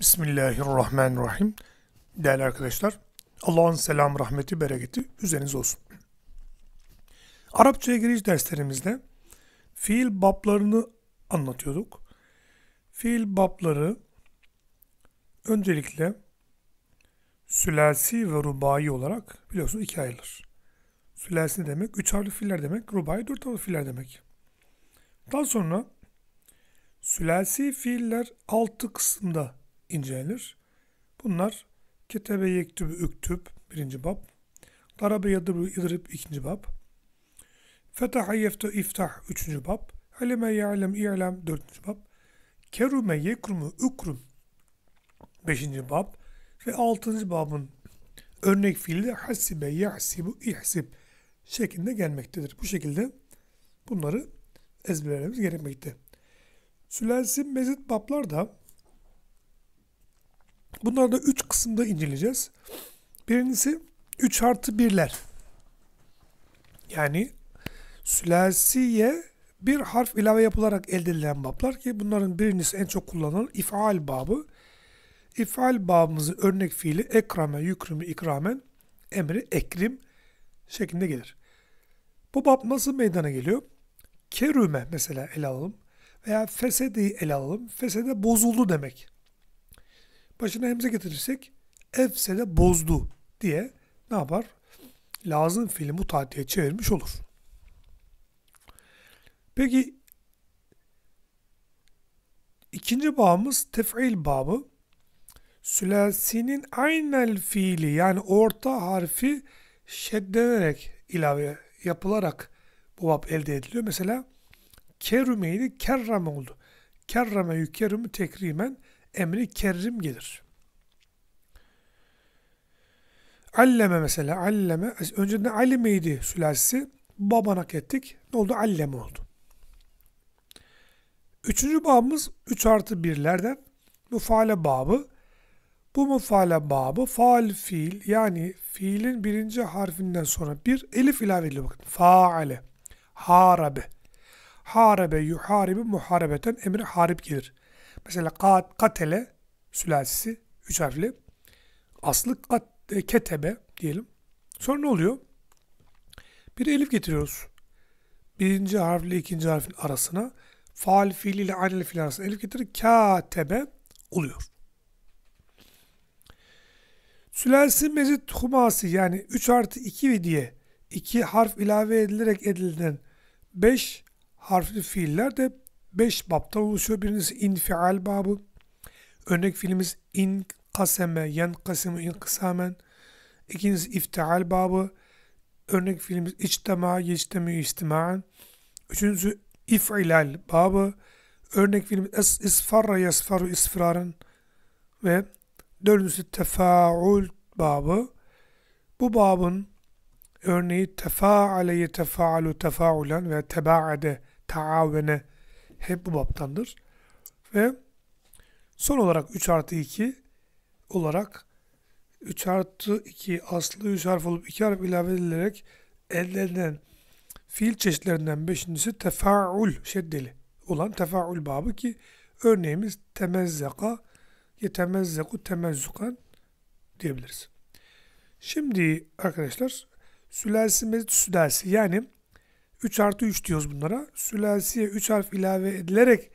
Bismillahirrahmanirrahim. Değerli arkadaşlar, Allah'ın selam, rahmeti, bereketi üzeriniz olsun. Arapçaya giriş derslerimizde fiil bablarını anlatıyorduk. Fiil babları öncelikle sülasi ve rubai olarak biliyorsunuz iki ayrılır. Sülasi demek üç harfli filler demek, rubai dört harfli filler demek. Daha sonra sülasi fiiller altı kısımda incelenir. Bunlar Kitebe yektübü üktüb birinci bab. Darabe yadırı idrib ikinci bab. Fetaha yeftu iftah üçüncü bab. Alime ya'lem i'lem dördüncü bab. Kerume yekrumu ükrum beşinci bab. Ve altıncı babın örnek fiili hasibe yahsibu ihsib şeklinde gelmektedir. Bu şekilde bunları ezberlememiz gerekmekte. Sülalsi mezit bablar da Bunlar da üç kısımda inceleyeceğiz. Birincisi 3 artı 1'ler. Yani sülasiye bir harf ilave yapılarak elde edilen bablar ki bunların birincisi en çok kullanılan ifal babı. İfal babımızın örnek fiili ekrame, yükrümü, ikramen, emri, ekrim şeklinde gelir. Bu bab nasıl meydana geliyor? Kerüme mesela ele alalım veya fesedi ele alalım. Fesede bozuldu demek başına hemze getirirsek efsele bozdu diye ne yapar? Lazım fiili mutadiye çevirmiş olur. Peki ikinci bağımız tef'il babı. Sülasinin aynel fiili yani orta harfi şeddenerek ilave yapılarak bu bab elde ediliyor. Mesela kerüme ile kerrame oldu. Kerrame yükerümü tekrimen emri kerrim gelir. Alleme mesela, alleme. Önceden alimeydi sülalesi. Babanak ettik. Ne oldu? Alleme oldu. Üçüncü babımız 3 artı birlerden müfale babı. Bu müfale babı faal fiil yani fiilin birinci harfinden sonra bir elif ilave ediliyor. Bakın faale, harabe. Harabe yuharibi muharebeten emri harip gelir. Mesela katele sülalesi üç harfli. Aslı kat, e, ketebe diyelim. Sonra ne oluyor? Bir elif getiriyoruz. Birinci harfle ikinci harfin arasına. Faal fiil ile aynı fiil arasına elif getirir. Katebe oluyor. Sülasi mezit huması yani 3 artı 2 ve diye 2 harf ilave edilerek edilen 5 harfli fiiller de 5 babta oluşuyor. Birincisi infial babı. Örnek fiilimiz in kaseme, yen kaseme, in kısamen. İkincisi iftial babı. Örnek fiilimiz içtima, yectemi, istimaan. Üçüncüsü ifilal babı. Örnek fiilimiz es, isfarra, yasfaru, isfrarın. Ve dördüncüsü tefaul babı. Bu babın örneği tefaale, yetefaalu, tefaulen ve tebaade, taavene hep bu baptandır. Ve son olarak 3 artı 2 olarak 3 artı 2 aslı 3 harf olup 2 harf ilave edilerek elde edilen fiil çeşitlerinden beşincisi tefaul şeddeli olan tefaul babı ki örneğimiz temezzeka yetemezzeku temezzukan diyebiliriz. Şimdi arkadaşlar sülalsi mezit sülalsi yani 3 artı 3 diyoruz bunlara. Sülasiye 3 harf ilave edilerek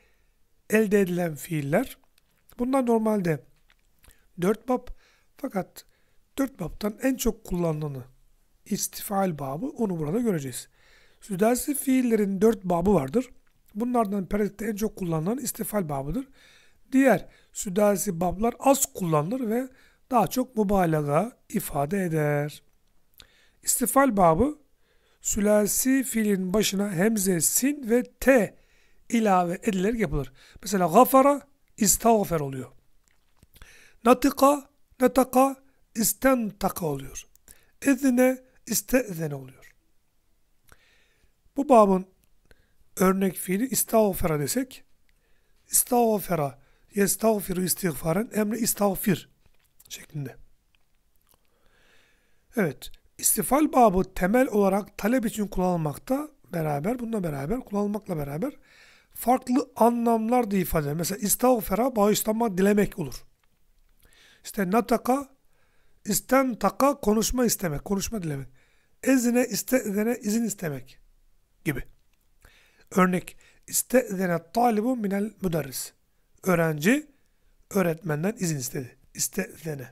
elde edilen fiiller. Bunlar normalde 4 bab fakat 4 babtan en çok kullanılanı istifal babı onu burada göreceğiz. Sülasi fiillerin 4 babı vardır. Bunlardan pratikte en çok kullanılan istifal babıdır. Diğer südasi bablar az kullanılır ve daha çok mübalağa ifade eder. İstifal babı sülasi fiilin başına hemze, sin ve t ilave edilerek yapılır. Mesela gafara, istağfer oluyor. Natika, nataka, istentaka oluyor. İzne, iste'zene oluyor. Bu babın örnek fiili istağfera desek, istağfera, yestağfiru istiğfaren, emri istağfir şeklinde. Evet, İstifal babı temel olarak talep için kullanılmakta beraber, bununla beraber, kullanılmakla beraber farklı anlamlar da ifade eder. Mesela istavfera bağışlanma dilemek olur. İşte nataka, istentaka konuşma istemek, konuşma dilemek. Ezine istedene izin istemek gibi. Örnek iste istedene talibu minel müderris. Öğrenci öğretmenden izin istedi. İste İstedene.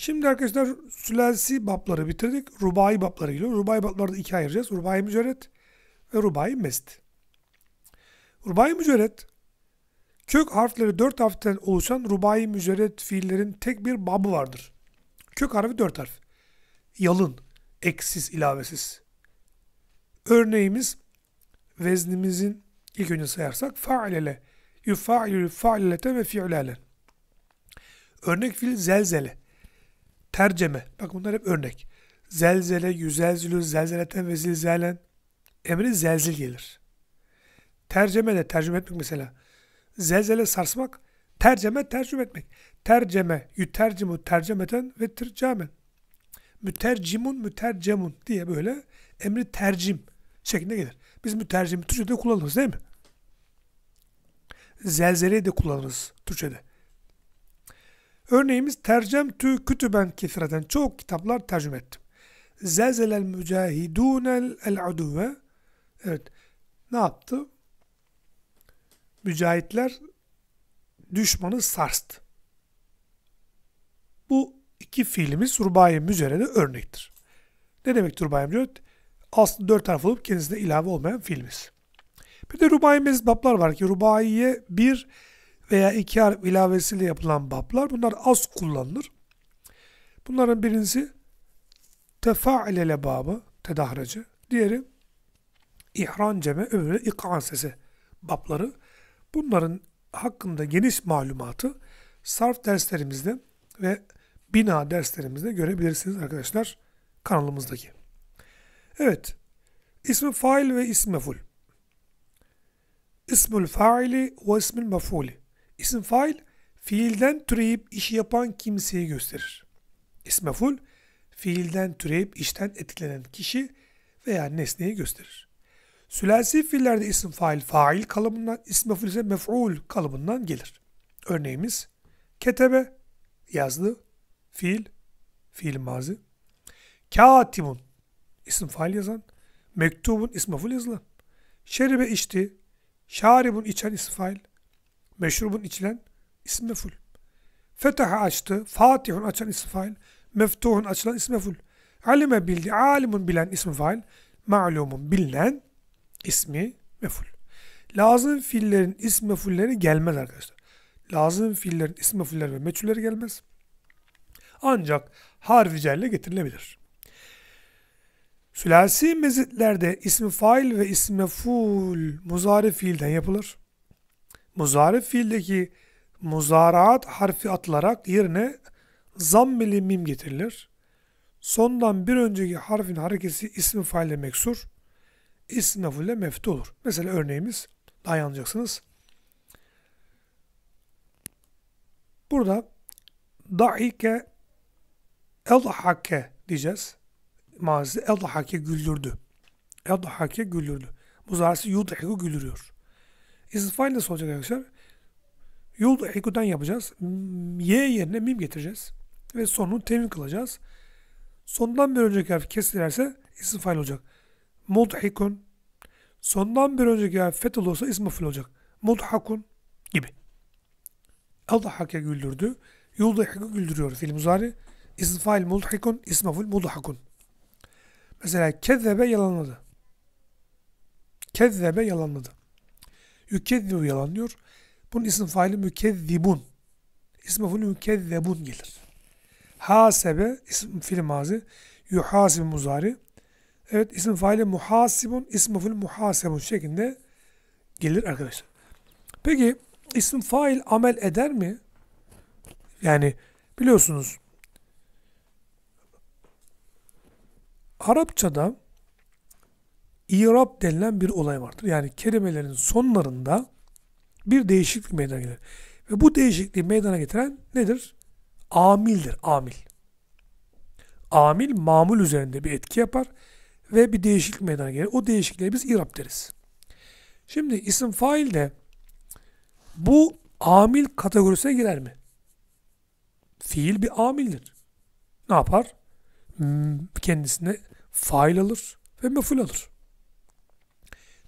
Şimdi arkadaşlar sülalsi babları bitirdik. Rubai babları geliyor. Rubai babları da ikiye ayıracağız. Rubai mücerret ve rubai mest. Rubai mücerret kök harfleri dört harften oluşan rubai mücerret fiillerin tek bir babı vardır. Kök harfi dört harf. Yalın, eksiz, ilavesiz. Örneğimiz veznimizin ilk önce sayarsak fa'lele, yufa'ilu fa'lelete ve fi'lele. Örnek fiil zelzele terceme. Bak bunlar hep örnek. Zelzele, yüzelzülü, zelzeleten ve zilzelen. Emri zelzil gelir. Terceme de tercüme etmek mesela. Zelzele sarsmak, terceme tercüme etmek. Terceme, yütercimu tercemeten ve tercamen. Mütercimun mütercemun diye böyle emri tercim şeklinde gelir. Biz mütercimi Türkçe'de kullanırız değil mi? Zelzeleyi de kullanırız Türkçe'de. Örneğimiz tercem tü kütüben kisreden çok kitaplar tercüme ettim. Zelzelel mücahidûnel el aduve. Evet. Ne yaptı? Mücahitler düşmanı sarstı. Bu iki fiilimiz Rubai Mücere'de örnektir. Ne demek Rubai Mücere? Aslında dört harf olup kendisine ilave olmayan fiilimiz. Bir de Rubai mezbaplar var ki Rubai'ye bir veya iki harf ilavesiyle yapılan bablar bunlar az kullanılır. Bunların birincisi tefailele babı, tedahracı. Diğeri ihran ceme, öbürü ikan sesi babları. Bunların hakkında geniş malumatı sarf derslerimizde ve bina derslerimizde görebilirsiniz arkadaşlar kanalımızdaki. Evet, ismi fail ve ismi ful. İsmül faili ve ismül mefuli. İsim fail, fiilden türeyip işi yapan kimseyi gösterir. İsme ful, fiilden türeyip işten etkilenen kişi veya nesneyi gösterir. Sülasi fiillerde isim fail fail kalıbından, isme ful ise mef'ul kalıbından gelir. Örneğimiz ketebe yazdı, fiil, fiil mazi. Katibun isim fail yazan, mektubun isme ful yazılan. Şeribe içti, şaribun içen isim fail. Meşrubun içilen isim meful. Fetaha açtı. Fatihun açan isim fail. Meftuhun açılan isim meful. Alime bildi. Alimun bilen ismi fail. Ma'lumun bilinen ismi meful. Lazım fiillerin isim mefulleri gelmez arkadaşlar. Lazım fiillerin isim mefulleri ve meçhulleri gelmez. Ancak harficelle getirilebilir. Sülasi mezitlerde ismi fail ve ismi meful muzari fiilden yapılır muzarif fiildeki muzaraat harfi atılarak yerine zammeli mim getirilir. Sondan bir önceki harfin harekesi ismi faile meksur, ismi ile meftu olur. Mesela örneğimiz, daha iyi anlayacaksınız. Burada dahike eldhake diyeceğiz. Mazide eldhake güldürdü. Eldhake güldürdü. Muzarisi yudhiku güldürüyor. İstisfa nasıl olacak arkadaşlar? Yol ekudan yapacağız. Y yerine mim getireceğiz. Ve sonunu temin kılacağız. Sondan bir önceki harf kesilirse isim fail olacak. Mudhikun. Sondan bir önceki harf fethul olsa ism fail olacak. Mudhakun gibi. Aldahake güldürdü. Yuldahiku güldürüyor film muzari. İsim fail mudhikun, ism fail mudhakun. Mesela kezzebe yalanladı. Kezzebe yalanladı. Yükezzibu yalanlıyor. Bunun isim faili mükezzibun. İsmi fulu mükezzebun gelir. Hasebe isim fiil mazi. Yuhasib muzari. Evet isim faili muhasibun. İsmi fulu muhasebun şeklinde gelir arkadaşlar. Peki isim fail amel eder mi? Yani biliyorsunuz Arapçada İrab denilen bir olay vardır. Yani kelimelerin sonlarında bir değişiklik meydana gelir. Ve bu değişikliği meydana getiren nedir? Amildir, amil. Amil, mamul üzerinde bir etki yapar ve bir değişiklik meydana gelir. O değişikliğe biz irab deriz. Şimdi isim fail de bu amil kategorisine girer mi? Fiil bir amildir. Ne yapar? Hmm, kendisine fail alır ve meful alır.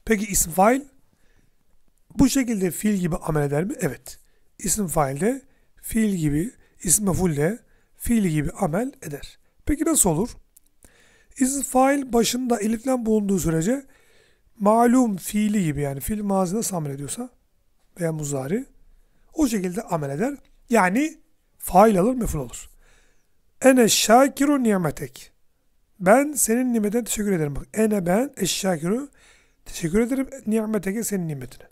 Peki isim fail bu şekilde fiil gibi amel eder mi? Evet. İsim failde fiil gibi, isim mefulle fiil gibi amel eder. Peki nasıl olur? İsim fail başında eliflen bulunduğu sürece malum fiili gibi yani fiil mazi nasıl amel ediyorsa veya muzari o şekilde amel eder. Yani fail alır meful olur. Ene şakiru nimetek. Ben senin nimeten teşekkür ederim. Bak ene ben eşşakiru Teşekkür ederim nimeteke senin nimetine.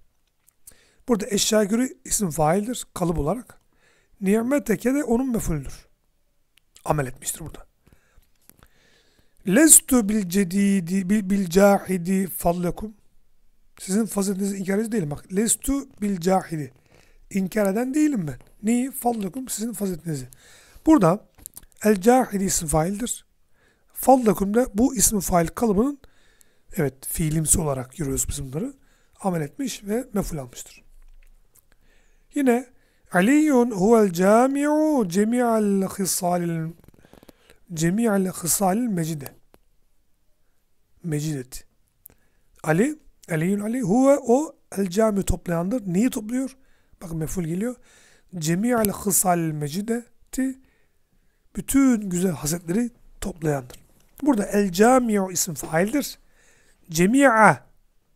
Burada eşşakürü isim faildir kalıp olarak. Nimeteke de onun mefuldür. Amel etmiştir burada. Lestu bil cedidi bil, bil cahidi fallekum. Sizin faziletinizi inkar edici değilim. Bak lestu bil cahidi. İnkar eden değilim ben. Niye? Fallekum sizin faziletinizi. Burada el cahidi isim faildir. Fallakum da bu ismi fail kalıbının evet fiilimsi olarak görüyoruz biz bunları. Amel etmiş ve meful almıştır. Yine Aliyun huvel cami'u cemi'al hisalil cemi'al hisalil mecide. Mecidet. Ali, Aliyun Ali huve o el cami toplayandır. Neyi topluyor? Bakın meful geliyor. Cemi'al hisalil mecideti bütün güzel hasetleri toplayandır. Burada el cami'u isim faildir cemi'a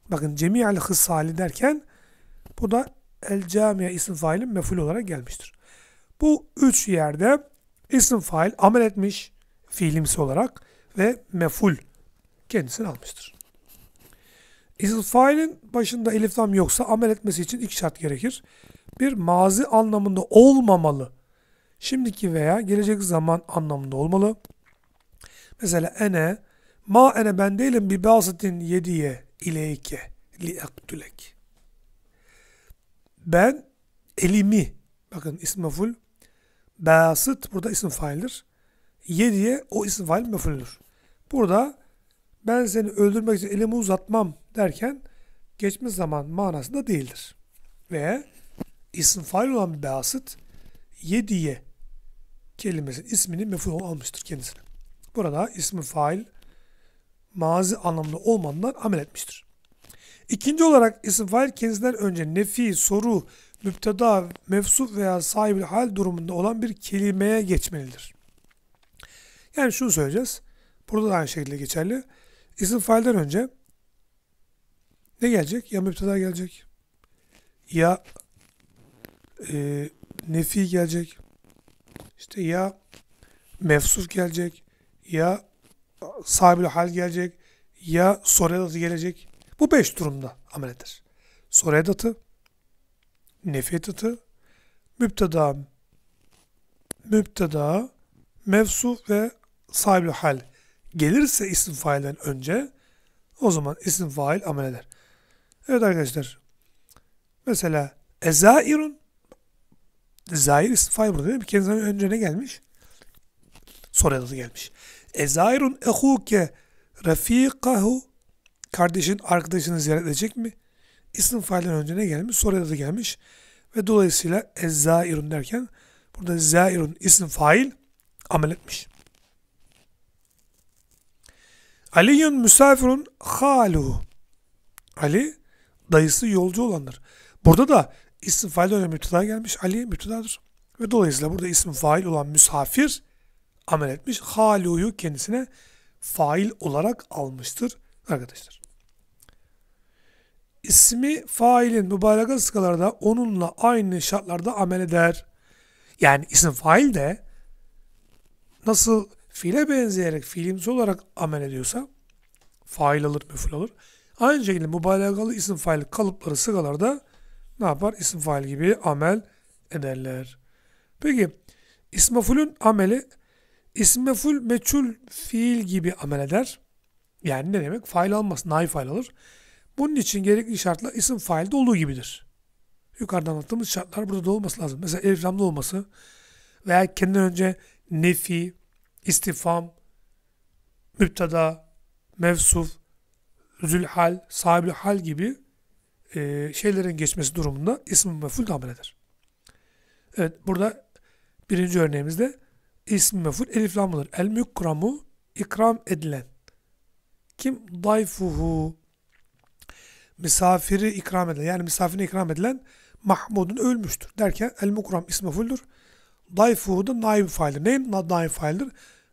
bakın cemi'al hıssali derken bu da el camiye isim failin meful olarak gelmiştir. Bu üç yerde isim fail amel etmiş fiilimsi olarak ve meful kendisini almıştır. İsim failin başında eliflam yoksa amel etmesi için iki şart gerekir. Bir mazi anlamında olmamalı. Şimdiki veya gelecek zaman anlamında olmalı. Mesela ene Ma ene ben değilim bi bazitin yediye ileyke li aktulek. Ben elimi, bakın ismi ful, basit burada isim faildir. Yediye o isim fail mefuldür. Burada ben seni öldürmek için elimi uzatmam derken geçmiş zaman manasında değildir. Ve isim fail olan basit yediye kelimesinin ismini mefhul almıştır kendisine. Burada ismi fail mazi anlamında olmadığından amel etmiştir. İkinci olarak isim fail kendisinden önce nefi, soru, müpteda, mefsuf veya sahibi hal durumunda olan bir kelimeye geçmelidir. Yani şunu söyleyeceğiz. Burada da aynı şekilde geçerli. İsim failden önce ne gelecek? Ya müpteda gelecek. Ya e, nefi gelecek. işte ya mefsuf gelecek. Ya Sabilo Hal gelecek ya Soredat'ı gelecek. Bu beş durumda amel eder. Soredat'ı, Nefetat'ı, Mübteda, Mübteda, Mevsuf ve Sabilo Hal gelirse isim failden önce o zaman isim fail amel eder. Evet arkadaşlar. Mesela ezairun zair isim fail burada değil mi? Kendisinden önce ne gelmiş? Soredatı gelmiş. Ezairun ehuke refikahu kardeşin arkadaşını ziyaret edecek mi? İsim failinden önce ne gelmiş? Soruya da gelmiş. Ve dolayısıyla Ezair'un derken burada zairun isim fail amel etmiş. Aliyun misafirun haluhu. Ali dayısı yolcu olandır. Burada da isim fail öyle müpteda gelmiş. Ali müptedadır. Ve dolayısıyla burada isim fail olan müsafir amel etmiş. Halu'yu kendisine fail olarak almıştır arkadaşlar. İsmi failin mübarek sıkalarda onunla aynı şartlarda amel eder. Yani isim fail de nasıl fiile benzeyerek fiilimsi olarak amel ediyorsa fail alır, müfül alır. Aynı şekilde mübalağalı isim fail kalıpları sıgalarda ne yapar? İsim fail gibi amel ederler. Peki ismafulün ameli İsmeful meful meçhul fiil gibi amel eder. Yani ne demek? Fail almaz. Nahi fail alır. Bunun için gerekli şartlar isim failde olduğu gibidir. Yukarıda anlattığımız şartlar burada da olması lazım. Mesela elif lamda olması veya kendinden önce nefi, istifam, müptada, mevsuf, zülhal, sahibi hal gibi e, şeylerin geçmesi durumunda isim meful amel eder. Evet burada birinci örneğimizde ismi meful elif lamlıdır. El mükramu ikram edilen. Kim? Dayfuhu. Misafiri ikram edilen. Yani misafirine ikram edilen Mahmud'un ölmüştür. Derken el mukram ismi fuldür. Dayfuhu da naib faildir. Neyin naib faildir?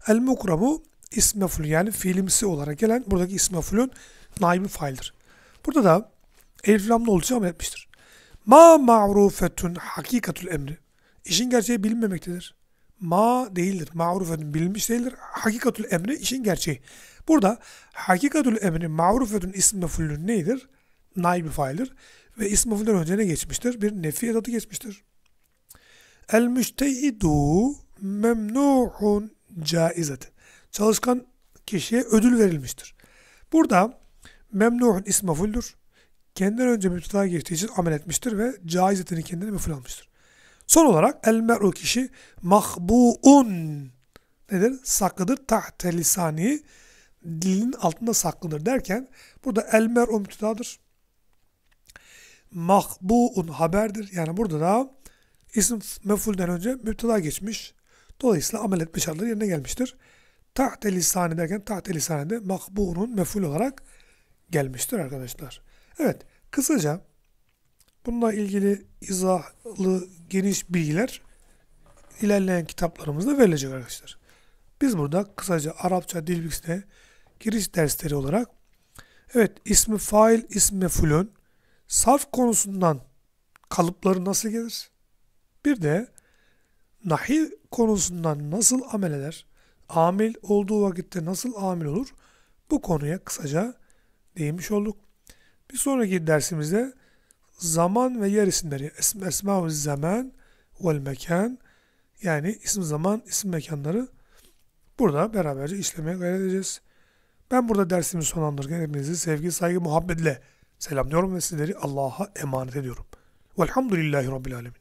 El mukramu ismi ful yani fiilimsi olarak gelen buradaki ismi fulun naibi faildir. Burada da elif lamlı olacağı amel etmiştir. Ma ma'rufetun hakikatul emri. İşin gerçeği bilinmemektedir ma değildir. Ma'rufetün bilinmiş değildir. Hakikatül emri işin gerçeği. Burada hakikatül emri ma'rufetün ismi fullün neydir? Naib faildir. Ve ismi fullün önce ne geçmiştir? Bir nefi edatı geçmiştir. El müştehidu memnuhun caizet. Çalışkan kişiye ödül verilmiştir. Burada memnuhun ismi fuldür. Kendinden önce müptela geçtiği için amel etmiştir ve caizetini kendine müfül almıştır. Son olarak el mer'u kişi mahbuun nedir? Saklıdır tahte lisani dilinin altında saklıdır derken burada el mer'u müptedadır. Mahbuun haberdir. Yani burada da isim mefulden önce müpteda geçmiş. Dolayısıyla amel etmiş şartları yerine gelmiştir. Tahte lisani derken tahte de mahbuunun meful olarak gelmiştir arkadaşlar. Evet kısaca Bununla ilgili izahlı geniş bilgiler ilerleyen kitaplarımızda verilecek arkadaşlar. Biz burada kısaca Arapça dil bilgisine giriş dersleri olarak evet ismi fail, ismi fulön, saf konusundan kalıpları nasıl gelir? Bir de nahi konusundan nasıl amel eder? Amil olduğu vakitte nasıl amil olur? Bu konuya kısaca değinmiş olduk. Bir sonraki dersimizde zaman ve yer isimleri. Es esma zaman vel mekan yani isim zaman, isim mekanları burada beraberce işlemeye gayret edeceğiz. Ben burada dersimi sonlandırırken hepinizi sevgi, saygı, muhabbetle selamlıyorum ve sizleri Allah'a emanet ediyorum. Velhamdülillahi Rabbil Alemin.